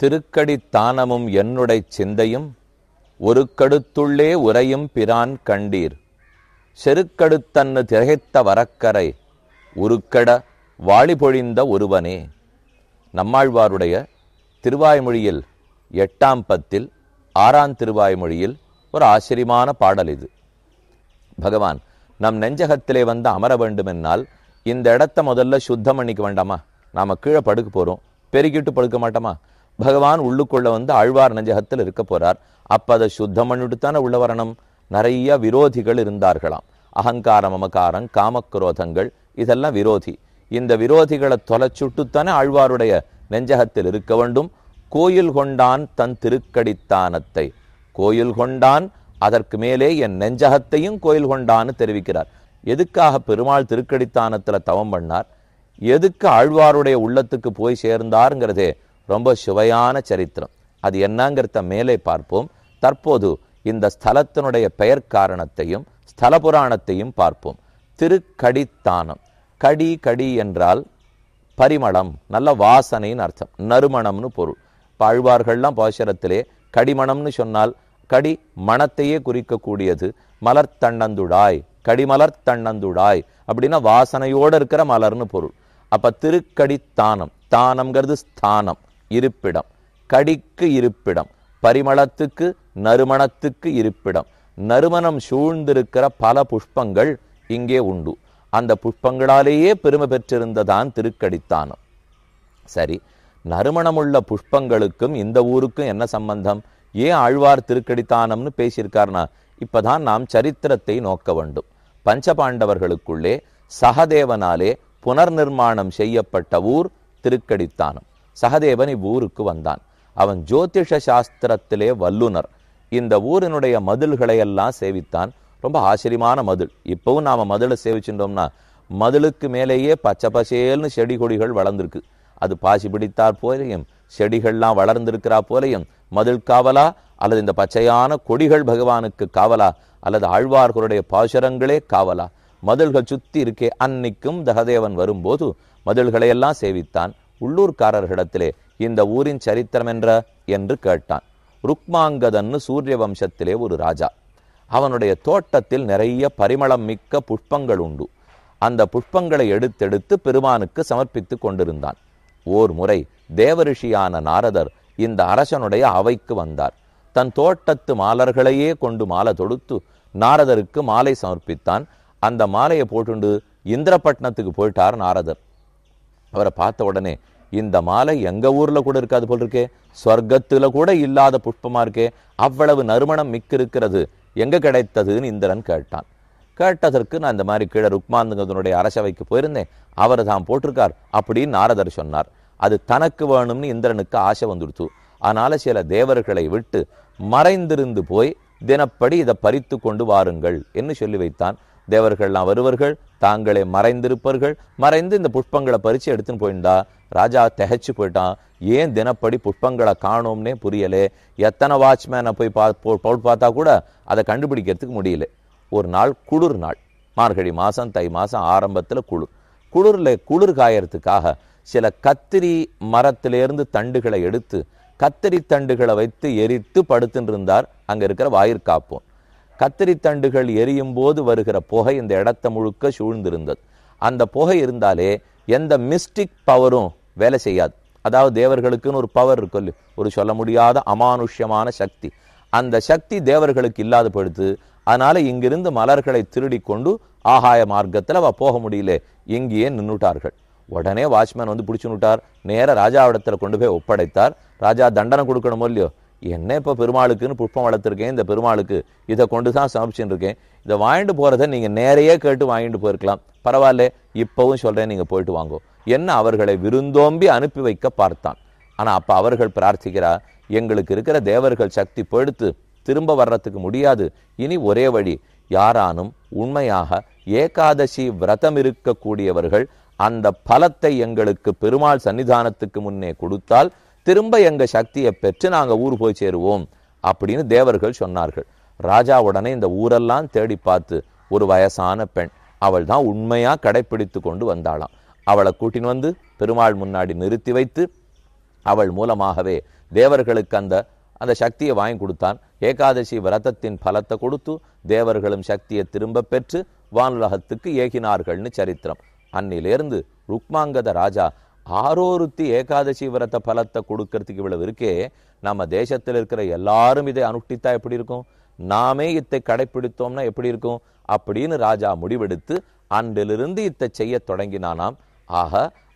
திருக்கடித்தானமும் என்னுடைய சிந்தையும் ஒரு கடுத்துள்ளே உரையும் பிரான் கண்டீர் செருக்கடுத்தன்னு திரகைத்த வரக்கரை உருக்கட வாழிபொழிந்த ஒருவனே நம்மாழ்வாருடைய திருவாய்மொழியில் எட்டாம் பத்தில் ஆறாம் திருவாய்மொழியில் ஒரு ஆச்சரியமான பாடல் இது பகவான் நம் நெஞ்சகத்திலே வந்து அமர வேண்டுமென்னால் இந்த இடத்த முதல்ல சுத்தம் பண்ணிக்க வேண்டாமா நாம் கீழே படுக்க போகிறோம் பெருகிட்டு படுக்க மாட்டோமா பகவான் உள்ளுக்குள்ள வந்து ஆழ்வார் நஞ்சகத்தில் இருக்க போறார் அப்போ அதை சுத்தம் பண்ணிட்டு தானே உள்ள வரணும் நிறைய விரோதிகள் இருந்தார்களாம் அகங்காரம் அமகாரம் காமக்ரோதங்கள் இதெல்லாம் விரோதி இந்த விரோதிகளை தொலைச்சுட்டுத்தானே ஆழ்வாருடைய நெஞ்சகத்தில் இருக்க வேண்டும் கோயில் கொண்டான் தன் திருக்கடித்தானத்தை கோயில் கொண்டான் அதற்கு மேலே என் நெஞ்சகத்தையும் கோயில் கொண்டான்னு தெரிவிக்கிறார் எதுக்காக பெருமாள் திருக்கடித்தானத்தில் தவம் பண்ணார் எதுக்கு ஆழ்வாருடைய உள்ளத்துக்கு போய் சேர்ந்தாருங்கிறதே ரொம்ப சுவையான சரித்திரம் அது என்னங்கிறத மேலே பார்ப்போம் தற்போது இந்த ஸ்தலத்தினுடைய பெயர் காரணத்தையும் ஸ்தல புராணத்தையும் பார்ப்போம் திருக்கடித்தானம் கடி கடி என்றால் பரிமளம் நல்ல வாசனைன்னு அர்த்தம் நறுமணம்னு பொருள் பாழ்வார்கள்லாம் பாசரத்திலே கடிமணம்னு சொன்னால் கடி மனத்தையே குறிக்கக்கூடியது மலர் தன்னந்துடாய் கடிமலர் தன்னந்துடாய் அப்படின்னா வாசனையோடு இருக்கிற மலர்னு பொருள் அப்போ திருக்கடித்தானம் தானம்ங்கிறது ஸ்தானம் இருப்பிடம் கடிக்கு இருப்பிடம் பரிமளத்துக்கு நறுமணத்துக்கு இருப்பிடம் நறுமணம் சூழ்ந்திருக்கிற பல புஷ்பங்கள் இங்கே உண்டு அந்த புஷ்பங்களாலேயே பெருமை பெற்றிருந்ததான் திருக்கடித்தானம் சரி நறுமணமுள்ள புஷ்பங்களுக்கும் இந்த ஊருக்கும் என்ன சம்பந்தம் ஏன் ஆழ்வார் திருக்கடித்தானம்னு பேசியிருக்கார்னா இப்பதான் நாம் சரித்திரத்தை நோக்க வேண்டும் பஞ்சபாண்டவர்களுக்குள்ளே சகதேவனாலே நிர்மாணம் செய்யப்பட்ட ஊர் திருக்கடித்தானம் சகதேவன் இவ்வூருக்கு வந்தான் அவன் ஜோதிஷ சாஸ்திரத்திலே வல்லுனர் இந்த ஊரினுடைய மதில்களை எல்லாம் சேவித்தான் ரொம்ப ஆச்சரியமான மதில் இப்பவும் நாம் மதிலை சேவிச்சுட்டோம்னா மதிலுக்கு மேலேயே பச்சை பசேல்னு செடி கொடிகள் வளர்ந்துருக்கு அது பாசி பிடித்தாற் போலையும் செடிகள்லாம் வளர்ந்திருக்கிறா போலையும் மதில் காவலா அல்லது இந்த பச்சையான கொடிகள் பகவானுக்கு காவலா அல்லது ஆழ்வார்களுடைய பாசுரங்களே காவலா மதில்கள் சுற்றி இருக்கே அன்னைக்கும் தகதேவன் வரும்போது மதில்களையெல்லாம் சேவித்தான் உள்ளூர்காரர்களிடத்திலே இந்த ஊரின் சரித்திரம் என்ற என்று கேட்டான் ருக்மாங்கதன்னு சூரிய வம்சத்திலே ஒரு ராஜா அவனுடைய தோட்டத்தில் நிறைய பரிமளம் மிக்க புஷ்பங்கள் உண்டு அந்த புஷ்பங்களை எடுத்தெடுத்து பெருமானுக்கு சமர்ப்பித்து கொண்டிருந்தான் ஓர் முறை தேவரிஷியான நாரதர் இந்த அரசனுடைய அவைக்கு வந்தார் தன் தோட்டத்து மாலர்களையே கொண்டு மாலை தொடுத்து நாரதருக்கு மாலை சமர்ப்பித்தான் அந்த மாலையை போட்டுண்டு இந்திரப்பட்டினத்துக்கு போயிட்டார் நாரதர் அவரை பார்த்த உடனே இந்த மாலை எங்கள் ஊரில் கூட இருக்காது போல் இருக்கே ஸ்வர்க்கத்தில் கூட இல்லாத புஷ்பமாக இருக்கே அவ்வளவு நறுமணம் மிக்க இருக்கிறது எங்கே கிடைத்ததுன்னு இந்திரன் கேட்டான் கேட்டதற்கு நான் இந்த மாதிரி கீழே ருக்மாந்தனுடைய அரசவைக்கு போயிருந்தேன் அவர் தான் போட்டிருக்கார் அப்படின்னு நாரதர் சொன்னார் அது தனக்கு வேணும்னு இந்திரனுக்கு ஆசை வந்துடுச்சு அதனால் சில தேவர்களை விட்டு மறைந்திருந்து போய் தினப்படி இதை பறித்து கொண்டு வாருங்கள் என்று சொல்லி வைத்தான் தேவர்கள்லாம் வருவர்கள் தாங்களே மறைந்திருப்பர்கள் மறைந்து இந்த புஷ்பங்களை பறித்து எடுத்துன்னு போயிருந்தா ராஜா தகைச்சு போயிட்டான் ஏன் தினப்படி புஷ்பங்களை காணோம்னே புரியலே எத்தனை வாட்ச்மேனை போய் பா போல் பார்த்தா கூட அதை கண்டுபிடிக்கிறதுக்கு முடியல ஒரு நாள் குளிர் நாள் மார்கழி மாதம் தை மாதம் ஆரம்பத்தில் குளிர் குளிரில் குளிர் காயறதுக்காக சில கத்திரி மரத்திலேருந்து தண்டுகளை எடுத்து கத்திரி தண்டுகளை வைத்து எரித்து படுத்துட்டு இருந்தார் அங்கே இருக்கிற வாயிற்காப்போம் கத்திரித்தண்டுகள் எரியும் போது வருகிற புகை இந்த இடத்த முழுக்க சூழ்ந்திருந்தது அந்த புகை இருந்தாலே எந்த மிஸ்டிக் பவரும் வேலை செய்யாது அதாவது தேவர்களுக்குன்னு ஒரு பவர் இருக்கு ஒரு சொல்ல முடியாத அமானுஷ்யமான சக்தி அந்த சக்தி தேவர்களுக்கு இல்லாத படுத்து அதனால இங்கிருந்து மலர்களை திருடி கொண்டு ஆகாய மார்க்கத்தில் அவ போக முடியல இங்கேயே நின்றுட்டார்கள் உடனே வாட்ச்மேன் வந்து பிடிச்சுனுட்டார் நேர ராஜாவிடத்தில் கொண்டு போய் ஒப்படைத்தார் ராஜா தண்டனை கொடுக்கணுமோ இல்லையோ என்ன இப்போ பெருமாளுக்குன்னு புஷ்பம் வளர்த்துருக்கேன் இந்த பெருமாளுக்கு இதை கொண்டு தான் சமைச்சுன்னு இருக்கேன் இதை வாங்கிட்டு போகிறத நீங்கள் நேரையே கேட்டு வாங்கிட்டு போயிருக்கலாம் பரவாயில்ல இப்போவும் சொல்கிறேன் நீங்கள் போயிட்டு வாங்கோ என்ன அவர்களை விருந்தோம்பி அனுப்பி வைக்க பார்த்தான் ஆனால் அப்போ அவர்கள் பிரார்த்திக்கிறா எங்களுக்கு இருக்கிற தேவர்கள் சக்தி பொழுத்து திரும்ப வர்றதுக்கு முடியாது இனி ஒரே வழி யாரானும் உண்மையாக ஏகாதசி விரதம் இருக்கக்கூடியவர்கள் அந்த பலத்தை எங்களுக்கு பெருமாள் சன்னிதானத்துக்கு முன்னே கொடுத்தால் திரும்ப எங்கள் சக்தியை பெற்று நாங்கள் ஊர் போய் சேருவோம் அப்படின்னு தேவர்கள் சொன்னார்கள் ராஜா உடனே இந்த ஊரெல்லாம் தேடி பார்த்து ஒரு வயசான பெண் அவள் தான் உண்மையாக கடைப்பிடித்து கொண்டு வந்தாளாம் அவளை கூட்டின் வந்து பெருமாள் முன்னாடி நிறுத்தி வைத்து அவள் மூலமாகவே தேவர்களுக்கு அந்த அந்த சக்தியை வாங்கி கொடுத்தான் ஏகாதசி விரதத்தின் பலத்தை கொடுத்து தேவர்களும் சக்தியை திரும்ப பெற்று வானுலகத்துக்கு ஏகினார்கள்னு சரித்திரம் அன்னிலிருந்து ருக்மாங்கத ராஜா ஆரோருத்தி ஏகாதசி விரத பலத்தை கொடுக்கறதுக்கு இவ்வளவு இருக்கே நம்ம தேசத்தில் இருக்கிற எல்லாரும் இதை அனுஷ்டித்தா எப்படி இருக்கும் நாமே இத்தை கடைப்பிடித்தோம்னா எப்படி இருக்கும் அப்படின்னு ராஜா முடிவெடுத்து அன்றிலிருந்து இத்தை செய்ய தொடங்கினானாம் ஆக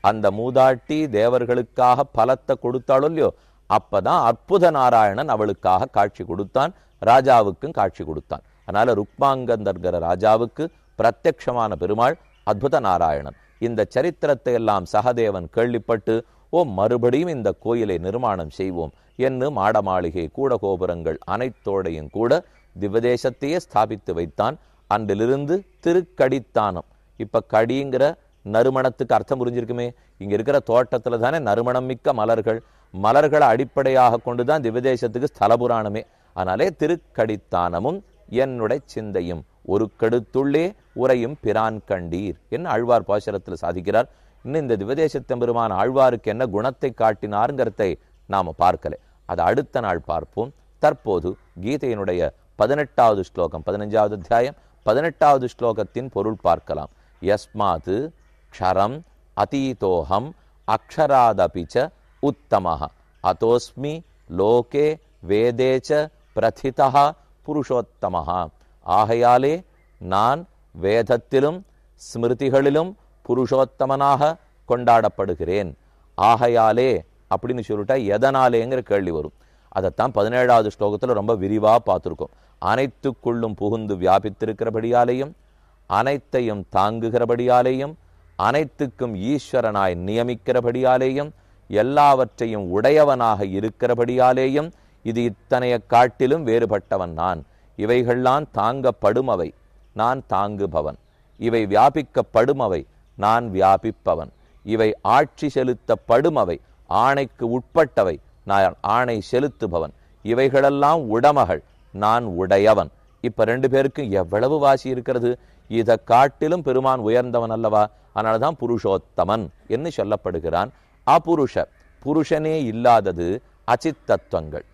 அந்த மூதாட்டி தேவர்களுக்காக பலத்தை கொடுத்தாளோ இல்லையோ அப்பதான் அற்புத நாராயணன் அவளுக்காக காட்சி கொடுத்தான் ராஜாவுக்கும் காட்சி கொடுத்தான் அதனால ருக்மாங்கந்தர்கிற ராஜாவுக்கு பிரத்யக்ஷமான பெருமாள் அற்புத நாராயணன் இந்த சரித்திரத்தை எல்லாம் சகதேவன் கேள்விப்பட்டு ஓ மறுபடியும் இந்த கோயிலை நிர்மாணம் செய்வோம் என்று மாட மாளிகை கூட கோபுரங்கள் அனைத்தோடையும் கூட திவதேசத்தையே ஸ்தாபித்து வைத்தான் அன்றிலிருந்து திருக்கடித்தானம் இப்போ கடிங்கிற நறுமணத்துக்கு அர்த்தம் புரிஞ்சிருக்குமே இங்கே இருக்கிற தோட்டத்தில் தானே நறுமணம் மிக்க மலர்கள் மலர்களை அடிப்படையாக கொண்டு தான் திவதேசத்துக்கு ஸ்தலபுராணமே அதனாலே திருக்கடித்தானமும் என்னுடைய சிந்தையும் ஒரு கடுத்துள்ளே உரையும் பிரான் கண்டீர் என்ன ஆழ்வார் பாசுரத்தில் சாதிக்கிறார் இன்னும் இந்த திவதேசத்தெம்பெருமான ஆழ்வாருக்கு என்ன குணத்தை காட்டினாருங்கிறதை நாம் பார்க்கலை அதை அடுத்த நாள் பார்ப்போம் தற்போது கீதையினுடைய பதினெட்டாவது ஸ்லோகம் பதினஞ்சாவது அத்தியாயம் பதினெட்டாவது ஸ்லோகத்தின் பொருள் பார்க்கலாம் யஸ்மாத் க்ஷரம் அதீதோகம் அக்ஷராதபிச்ச உத்தமாக அதோஸ்மி லோகே வேதேச்ச பிரதிதா புருஷோத்தமாக ஆகையாலே நான் வேதத்திலும் ஸ்மிருதிகளிலும் புருஷோத்தமனாக கொண்டாடப்படுகிறேன் ஆகையாலே அப்படின்னு சொல்லிட்டா எதனாலேங்கிற கேள்வி வரும் அதைத்தான் பதினேழாவது ஸ்லோகத்தில் ரொம்ப விரிவாக பார்த்துருக்கோம் அனைத்துக்குள்ளும் புகுந்து வியாபித்திருக்கிறபடியாலேயும் அனைத்தையும் தாங்குகிறபடியாலேயும் அனைத்துக்கும் ஈஸ்வரனாய் நியமிக்கிறபடியாலேயும் எல்லாவற்றையும் உடையவனாக இருக்கிறபடியாலேயும் இது இத்தனைய காட்டிலும் வேறுபட்டவன் நான் இவைகள்லாம் தாங்கப்படுமவை நான் தாங்குபவன் இவை வியாபிக்கப்படுமவை நான் வியாபிப்பவன் இவை ஆட்சி செலுத்தப்படுமவை ஆணைக்கு உட்பட்டவை நான் ஆணை செலுத்துபவன் இவைகளெல்லாம் உடமகள் நான் உடையவன் இப்போ ரெண்டு பேருக்கும் எவ்வளவு வாசி இருக்கிறது இதை காட்டிலும் பெருமான் உயர்ந்தவன் அல்லவா அதனால தான் புருஷோத்தமன் என்று சொல்லப்படுகிறான் அபுருஷ புருஷனே இல்லாதது அச்சித்தத்துவங்கள்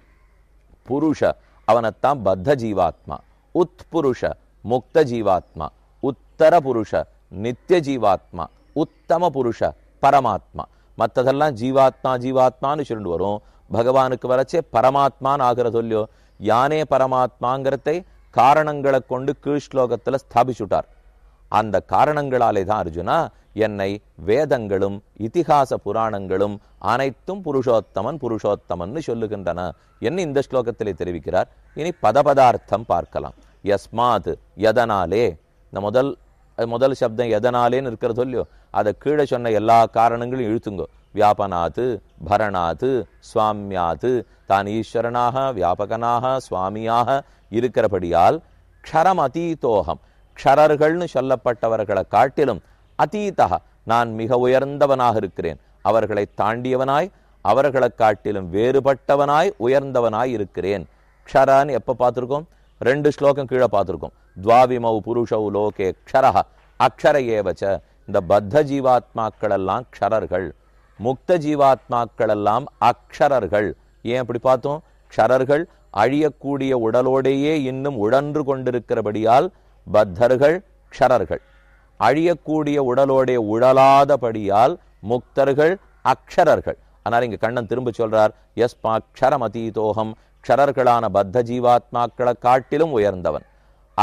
புருஷ அவனைத்தான் பத்த ஜீவாத்மா உத்புருஷ முக்த ஜீவாத்மா உத்தர புருஷ நித்திய ஜீவாத்மா உத்தம புருஷ பரமாத்மா மற்றதெல்லாம் ஜீவாத்மா ஜீவாத்மான்னு சொல்லிட்டு வரும் பகவானுக்கு வரச்சே பரமாத்மான்னு ஆகிற சொல்லியோ யானே பரமாத்மாங்கிறதை காரணங்களை கொண்டு கீழ்ஸ்லோகத்தில் ஸ்தாபிச்சுட்டார் அந்த காரணங்களாலே தான் அர்ஜுனா என்னை வேதங்களும் இத்திகாச புராணங்களும் அனைத்தும் புருஷோத்தமன் புருஷோத்தமன் சொல்லுகின்றன என்று இந்த ஸ்லோகத்திலே தெரிவிக்கிறார் இனி பதபதார்த்தம் பார்க்கலாம் எஸ்மாத் எதனாலே இந்த முதல் முதல் சப்தம் எதனாலேன்னு இருக்கிற சொல்லியோ அதை கீழே சொன்ன எல்லா காரணங்களும் இழுத்துங்கோ வியாபனாத்து பரணாத்து சுவாமியாத்து தான் ஈஸ்வரனாக வியாபகனாக சுவாமியாக இருக்கிறபடியால் க்ஷரம் அதீதோகம் க்ஷரர்கள்னு சொல்லப்பட்டவர்களை காட்டிலும் அதீதாக நான் மிக உயர்ந்தவனாக இருக்கிறேன் அவர்களை தாண்டியவனாய் அவர்களை காட்டிலும் வேறுபட்டவனாய் உயர்ந்தவனாய் இருக்கிறேன் க்ஷரான்னு எப்போ பார்த்துருக்கோம் ரெண்டு ஸ்லோகம் கீழே பார்த்துருக்கோம் துவாவிமௌ புருஷௌ லோகே க்ஷரஹ அக்ஷர ஏவச்ச இந்த பத்த ஜீவாத்மாக்களெல்லாம் க்ஷரர்கள் முக்த ஜீவாத்மாக்களெல்லாம் அக்ஷரர்கள் ஏன் அப்படி பார்த்தோம் க்ஷரர்கள் அழியக்கூடிய உடலோடையே இன்னும் உழன்று கொண்டிருக்கிறபடியால் பத்தர்கள் க்ஷரர்கள் அழியக்கூடிய உடலோடைய உழலாதபடியால் முக்தர்கள் அக்ஷரர்கள் ஆனால் இங்கு கண்ணன் திரும்ப சொல்றார் எஸ் மாக்ஷரம் க்ஷரர்களான பத்த ஜீவாத்மாக்களை காட்டிலும் உயர்ந்தவன்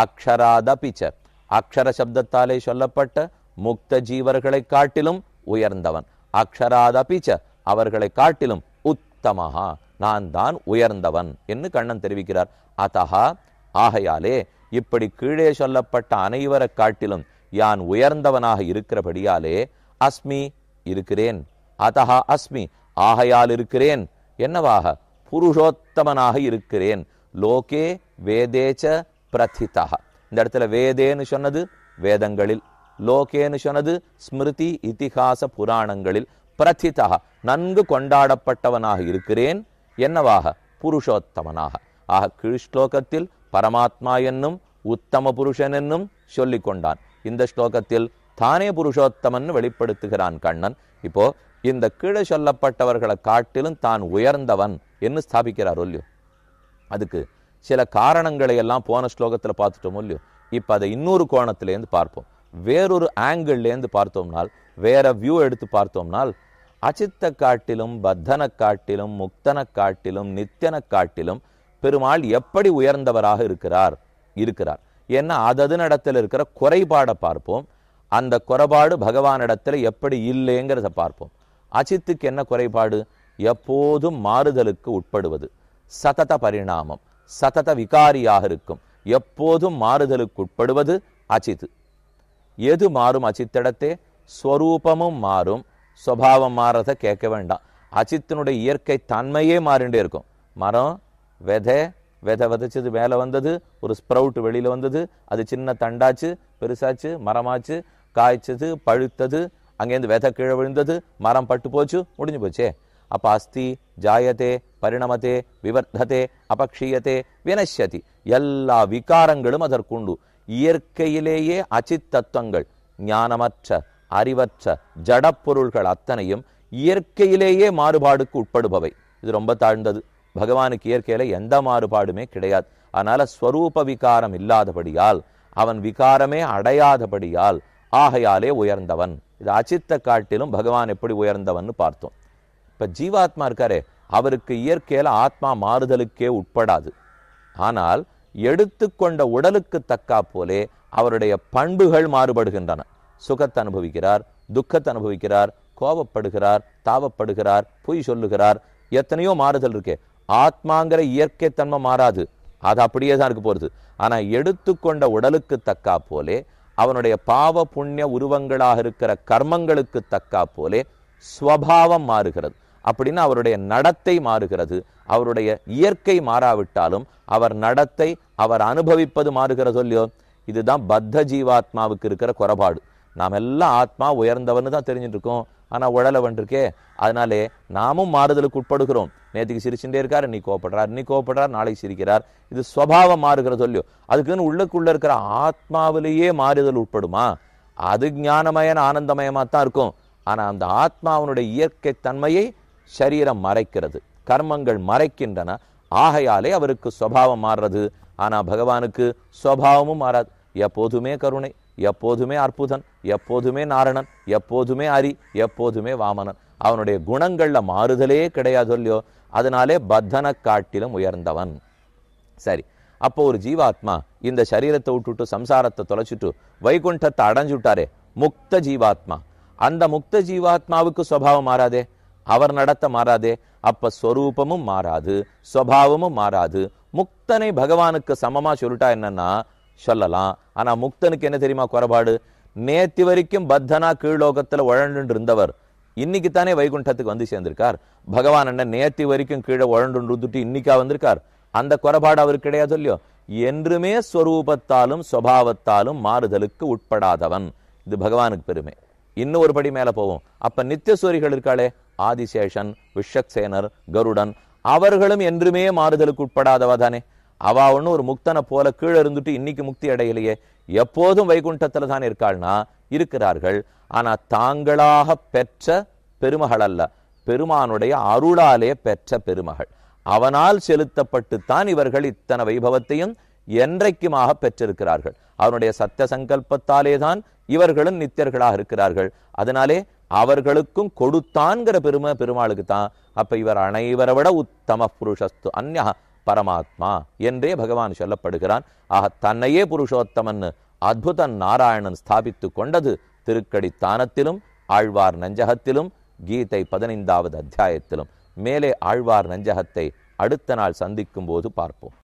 அக்ஷராத பிச்சர் அக்ஷர சப்தத்தாலே சொல்லப்பட்ட முக்த ஜீவர்களை காட்டிலும் உயர்ந்தவன் அக்ஷராத பிச்ச அவர்களை காட்டிலும் உத்தமஹா நான் தான் உயர்ந்தவன் என்று கண்ணன் தெரிவிக்கிறார் அத்தஹா ஆகையாலே இப்படி கீழே சொல்லப்பட்ட அனைவரை காட்டிலும் யான் உயர்ந்தவனாக இருக்கிறபடியாலே அஸ்மி இருக்கிறேன் அதஹா அஸ்மி ஆகையால் இருக்கிறேன் என்னவாக புருஷோத்தமனாக இருக்கிறேன் லோகே வேதேச்ச பிரதிதா இந்த இடத்துல வேதேன்னு சொன்னது வேதங்களில் லோகேன்னு சொன்னது ஸ்மிருதி இத்திகாச புராணங்களில் பிரதிதா நன்கு கொண்டாடப்பட்டவனாக இருக்கிறேன் என்னவாக புருஷோத்தமனாக ஆக கீழ்ஸ்லோகத்தில் பரமாத்மா என்னும் உத்தம புருஷன் என்னும் சொல்லிக் கொண்டான் இந்த ஸ்லோகத்தில் தானே புருஷோத்தமன் வெளிப்படுத்துகிறான் கண்ணன் இப்போ இந்த கீழே சொல்லப்பட்டவர்களை காட்டிலும் தான் உயர்ந்தவன் என்று ஸ்தாபிக்கிறார் ஒல்லியோ அதுக்கு சில காரணங்களை எல்லாம் போன ஸ்லோகத்தில் பார்த்துட்டோம் இல்லையோ இப்போ அதை இன்னொரு கோணத்திலேருந்து பார்ப்போம் வேறொரு ஆங்கிள்லேருந்து பார்த்தோம்னால் வேற வியூ எடுத்து பார்த்தோம்னால் அச்சித்த காட்டிலும் பத்தனை காட்டிலும் முக்தனை காட்டிலும் நித்தியனை காட்டிலும் பெருமாள் எப்படி உயர்ந்தவராக இருக்கிறார் இருக்கிறார் ஏன்னா அதது நடத்தில் இருக்கிற குறைபாடை பார்ப்போம் அந்த குறைபாடு பகவானிடத்தில் எப்படி இல்லைங்கிறத பார்ப்போம் அஜித்துக்கு என்ன குறைபாடு எப்போதும் மாறுதலுக்கு உட்படுவது சதத பரிணாமம் சதத விகாரியாக இருக்கும் எப்போதும் மாறுதலுக்கு உட்படுவது அஜித் எது மாறும் அஜித்திடத்தே ஸ்வரூபமும் மாறும் சுவாவம் மாறத கேட்க வேண்டாம் அஜித்தினுடைய இயற்கை தன்மையே மாறிண்டே இருக்கும் மரம் விதை விதை விதைச்சது மேலே வந்தது ஒரு ஸ்ப்ரவுட் வெளியில் வந்தது அது சின்ன தண்டாச்சு பெருசாச்சு மரமாச்சு காய்ச்சது பழுத்தது அங்கேருந்து விதை கீழே விழுந்தது மரம் பட்டு போச்சு முடிஞ்சு போச்சே அப்போ அஸ்தி ஜாயத்தே பரிணமத்தே விவர்த்ததே அபக்ஷீயத்தே வினஷதி எல்லா விகாரங்களும் அதற்குண்டு இயற்கையிலேயே அச்சித்தத்துவங்கள் ஞானமற்ற அறிவற்ற ஜடப்பொருள்கள் அத்தனையும் இயற்கையிலேயே மாறுபாடுக்கு உட்படுபவை இது ரொம்ப தாழ்ந்தது பகவானுக்கு இயற்கையில் எந்த மாறுபாடுமே கிடையாது அதனால ஸ்வரூப விகாரம் இல்லாதபடியால் அவன் விகாரமே அடையாதபடியால் ஆகையாலே உயர்ந்தவன் இது அச்சித்த காட்டிலும் பகவான் எப்படி உயர்ந்தவன் பார்த்தோம் இப்ப ஜீவாத்மா இருக்காரே அவருக்கு இயற்கையில் ஆத்மா மாறுதலுக்கே உட்படாது ஆனால் எடுத்துக்கொண்ட உடலுக்கு தக்கா போலே அவருடைய பண்புகள் மாறுபடுகின்றன சுகத்தை அனுபவிக்கிறார் துக்கத்தை அனுபவிக்கிறார் கோபப்படுகிறார் தாவப்படுகிறார் பொய் சொல்லுகிறார் எத்தனையோ மாறுதல் இருக்கே ஆத்மாங்கிற இயற்கை தன்மை மாறாது அது அப்படியே தான் இருக்க போகிறது ஆனால் எடுத்துக்கொண்ட உடலுக்கு தக்கா போலே அவனுடைய பாவ புண்ணிய உருவங்களாக இருக்கிற கர்மங்களுக்கு தக்கா போலே ஸ்வபாவம் மாறுகிறது அப்படின்னு அவருடைய நடத்தை மாறுகிறது அவருடைய இயற்கை மாறாவிட்டாலும் அவர் நடத்தை அவர் அனுபவிப்பது மாறுகிறதோ இல்லையோ இதுதான் பத்த ஜீவாத்மாவுக்கு இருக்கிற குறைபாடு நாம் எல்லாம் ஆத்மா உயர்ந்தவன்னு தான் தெரிஞ்சுட்டு இருக்கோம் ஆனால் உழலை வண்டிருக்கே அதனாலே நாமும் மாறுதலுக்கு உட்படுகிறோம் நேற்றுக்கு சிரிச்சுட்டே இருக்கார் இன்னி கோவப்படுறார் நீ கோவப்படுறார் நாளைக்கு சிரிக்கிறார் இது சுவாவம் மாறுகிற சொல்லியோ அதுக்குன்னு உள்ளுக்குள்ள இருக்கிற ஆத்மாவிலேயே மாறுதல் உட்படுமா அது ஞானமயன் ஆனந்தமயமாக தான் இருக்கும் ஆனால் அந்த ஆத்மாவனுடைய இயற்கை தன்மையை சரீரம் மறைக்கிறது கர்மங்கள் மறைக்கின்றன ஆகையாலே அவருக்கு சுவாவம் மாறுறது ஆனால் பகவானுக்கு சுவாவமும் மாறாது எப்போதுமே கருணை எப்போதுமே அற்புதன் எப்போதுமே நாரணன் எப்போதுமே அரி எப்போதுமே வாமனன் அவனுடைய குணங்களில் மாறுதலே கிடையாது இல்லையோ அதனாலே பத்தன காட்டிலும் உயர்ந்தவன் சரி அப்போ ஒரு ஜீவாத்மா இந்த சரீரத்தை விட்டுட்டு சம்சாரத்தை தொலைச்சிட்டு வைகுண்டத்தை அடைஞ்சுட்டாரே முக்த ஜீவாத்மா அந்த முக்த ஜீவாத்மாவுக்கு சுவாவம் மாறாதே அவர் நடத்த மாறாதே அப்ப ஸ்வரூபமும் மாறாது சுவாவமும் மாறாது முக்தனை பகவானுக்கு சமமா சொல்லிட்டா என்னன்னா சொல்லலாம் ஆனால் முக்தனுக்கு என்ன தெரியுமா குறைபாடு நேத்தி வரைக்கும் பத்தனா கீழோகத்தில் உழண்டு இருந்தவர் இன்னைக்கு தானே வைகுண்டத்துக்கு வந்து சேர்ந்திருக்கார் பகவான் என்ன நேத்தி வரைக்கும் கீழே உழண்டு இருந்துட்டு இன்னைக்கா வந்திருக்கார் அந்த குறைபாடு அவருக்கு கிடையாது இல்லையோ என்றுமே ஸ்வரூபத்தாலும் சுவாவத்தாலும் மாறுதலுக்கு உட்படாதவன் இது பகவானுக்கு பெருமை இன்னும் ஒரு படி மேலே போவோம் அப்போ நித்தியஸ்வரிகள் இருக்காளே ஆதிசேஷன் விஷக்சேனர் கருடன் அவர்களும் என்றுமே மாறுதலுக்கு உட்படாதவா தானே அவா ஒன்று ஒரு முக்தனை போல கீழே இருந்துட்டு இன்னைக்கு முக்தி அடையலையே எப்போதும் வைகுண்டத்தில் தான் இருக்காள்னா இருக்கிறார்கள் ஆனால் தாங்களாக பெற்ற பெருமகள் அல்ல பெருமானுடைய அருளாலே பெற்ற பெருமகள் அவனால் செலுத்தப்பட்டுத்தான் இவர்கள் இத்தனை வைபவத்தையும் என்றைக்குமாக பெற்றிருக்கிறார்கள் அவனுடைய சத்திய சங்கல்பத்தாலே தான் இவர்களும் நித்தியர்களாக இருக்கிறார்கள் அதனாலே அவர்களுக்கும் கொடுத்தான்கிற பெருமை பெருமாளுக்கு தான் அப்ப இவர் அனைவரை விட உத்தம புருஷஸ்து அந்யா பரமாத்மா என்றே பகவான் சொல்லப்படுகிறான் ஆக தன்னையே புருஷோத்தமன் அத்புதன் நாராயணன் ஸ்தாபித்து கொண்டது திருக்கடித்தானத்திலும் ஆழ்வார் நஞ்சகத்திலும் கீதை பதினைந்தாவது அத்தியாயத்திலும் மேலே ஆழ்வார் நஞ்சகத்தை அடுத்த நாள் சந்திக்கும் போது பார்ப்போம்